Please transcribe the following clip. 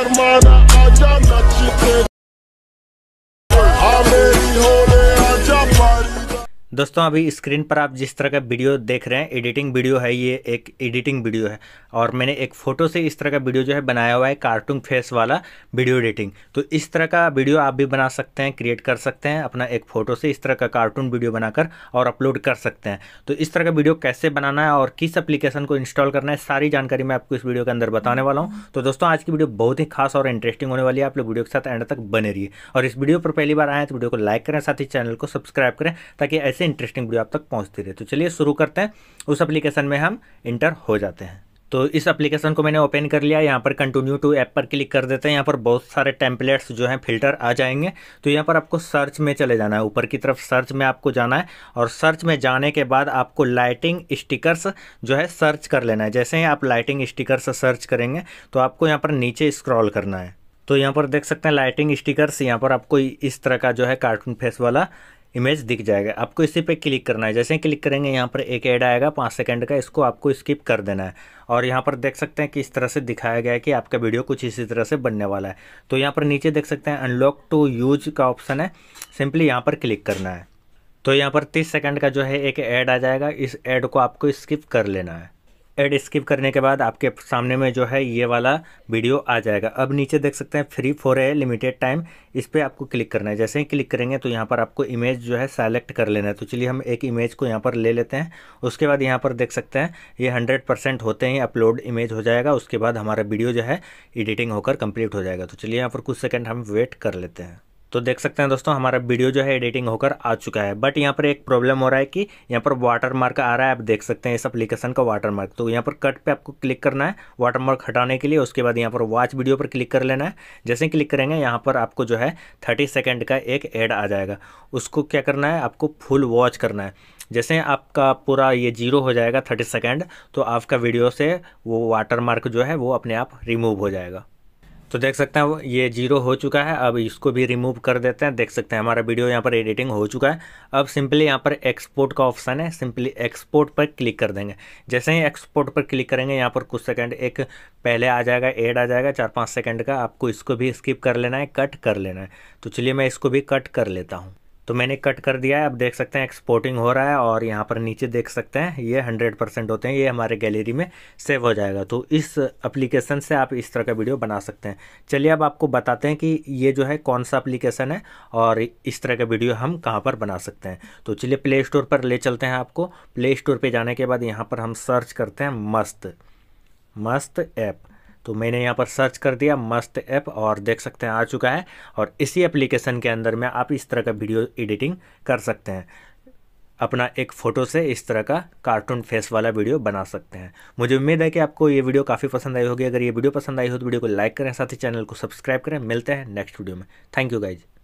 hermana. दोस्तों अभी screen पर आप जिस तरह का वीडियो देख रहे हैं एडिटिंग वीडियो है ये एक एडिटिंग वीडियो है और मैंने एक फ़ोटो से इस तरह का वीडियो जो है बनाया हुआ है कार्टून फेस वाला वीडियो एडिटिंग तो इस तरह का वीडियो आप भी बना सकते हैं क्रिएट कर सकते हैं अपना एक फ़ोटो से इस तरह का कार्टून वीडियो बनाकर और अपलोड कर सकते हैं तो इस तरह का वीडियो कैसे बनाना है और किस एप्लीकेशन को इंस्टॉल करना है सारी जानकारी मैं आपको इस वीडियो के अंदर बताने वाला हूँ तो दोस्तों आज की वीडियो बहुत ही खास और इंटरेस्टिंग होने वाली है आप लोग वीडियो के साथ एंड तक बने रही और इस वीडियो पर पहली बार आए तो वीडियो को लाइक करें साथ ही चैनल को सब्सक्राइब करें ताकि ऐसे इंटरेस्टिंग वीडियो आप तक पहुँचती रहे तो चलिए शुरू करते हैं उस एप्लीकेशन में हम इंटर हो जाते हैं तो इस एप्लीकेशन को मैंने ओपन कर लिया यहाँ पर कंटिन्यू टू ऐप पर क्लिक कर देते हैं यहाँ पर बहुत सारे टेम्पलेट्स जो हैं फिल्टर आ जाएंगे तो यहाँ पर आपको सर्च में चले जाना है ऊपर की तरफ सर्च में आपको जाना है और सर्च में जाने के बाद आपको लाइटिंग स्टिकर्स जो है सर्च कर लेना है जैसे ही आप लाइटिंग स्टिकर्स सर्च करेंगे तो आपको यहाँ पर नीचे स्क्रॉल करना है तो यहाँ पर देख सकते हैं लाइटिंग स्टिकर्स यहाँ पर आपको इस तरह का जो है कार्टून फेस वाला इमेज दिख जाएगा आपको इसी पे क्लिक करना है जैसे ही क्लिक करेंगे यहाँ पर एक ऐड आएगा पाँच सेकंड का इसको आपको स्किप कर देना है और यहाँ पर देख सकते हैं कि इस तरह से दिखाया गया है कि आपका वीडियो कुछ इसी तरह से बनने वाला है तो यहाँ पर नीचे देख सकते हैं अनलॉक टू यूज का ऑप्शन है सिंपली यहाँ पर क्लिक करना है तो यहाँ पर तीस सेकेंड का जो है एक ऐड आ जाएगा इस एड को आपको स्किप कर लेना है एड स्किप करने के बाद आपके सामने में जो है ये वाला वीडियो आ जाएगा अब नीचे देख सकते हैं free for a limited time इस पर आपको क्लिक करना है जैसे ही क्लिक करेंगे तो यहाँ पर आपको इमेज जो है सेलेक्ट कर लेना है तो चलिए हम एक इमेज को यहाँ पर ले लेते हैं उसके बाद यहाँ पर देख सकते हैं ये हंड्रेड होते ही अपलोड इमेज हो जाएगा उसके बाद हमारा वीडियो जो है एडिटिंग होकर कंप्लीट हो जाएगा तो चलिए यहाँ पर कुछ सेकेंड हम वेट कर लेते हैं तो देख सकते हैं दोस्तों हमारा वीडियो जो है एडिटिंग होकर आ चुका है बट यहाँ पर एक प्रॉब्लम हो रहा है कि यहाँ पर वाटर मार्क आ रहा है आप देख सकते हैं इस एप्लीकेशन का वाटर मार्क तो यहाँ पर कट पे आपको क्लिक करना है वाटर मार्क हटाने के लिए उसके बाद यहाँ पर वॉच वीडियो पर क्लिक कर लेना है जैसे क्लिक करेंगे यहाँ पर आपको जो है थर्टी सेकेंड का एक एड आ जाएगा उसको क्या करना है आपको फुल वॉच करना है जैसे आपका पूरा ये जीरो हो जाएगा थर्टी सेकेंड तो आपका वीडियो से वो वाटर मार्क जो है वो अपने आप रिमूव हो जाएगा तो देख सकते हैं ये जीरो हो चुका है अब इसको भी रिमूव कर देते हैं देख सकते हैं हमारा वीडियो यहाँ पर एडिटिंग हो चुका है अब सिंपली यहाँ पर एक्सपोर्ट का ऑप्शन है सिंपली एक्सपोर्ट पर क्लिक कर देंगे जैसे ही एक्सपोर्ट पर क्लिक करेंगे यहाँ पर कुछ सेकंड एक पहले आ जाएगा एड आ जाएगा चार पाँच सेकेंड का आपको इसको भी स्किप कर लेना है कट कर लेना है तो चलिए मैं इसको भी कट कर लेता हूँ तो मैंने कट कर दिया है आप देख सकते हैं एक्सपोर्टिंग हो रहा है और यहाँ पर नीचे देख सकते हैं ये हंड्रेड परसेंट होते हैं ये हमारे गैलरी में सेव हो जाएगा तो इस एप्लीकेशन से आप इस तरह का वीडियो बना सकते हैं चलिए अब आपको बताते हैं कि ये जो है कौन सा एप्लीकेशन है और इस तरह का वीडियो हम कहाँ पर बना सकते हैं तो चलिए प्ले स्टोर पर ले चलते हैं आपको प्ले स्टोर पर जाने के बाद यहाँ पर हम सर्च करते हैं मस्त मस्त ऐप तो मैंने यहाँ पर सर्च कर दिया मस्त ऐप और देख सकते हैं आ चुका है और इसी एप्लीकेशन के अंदर में आप इस तरह का वीडियो एडिटिंग कर सकते हैं अपना एक फ़ोटो से इस तरह का कार्टून फेस वाला वीडियो बना सकते हैं मुझे उम्मीद है कि आपको ये वीडियो काफ़ी पसंद आई होगी अगर ये वीडियो पसंद आई हो तो वीडियो को लाइक करें साथ ही चैनल को सब्सक्राइब करें मिलते हैं नेक्स्ट वीडियो में थैंक यू गाइज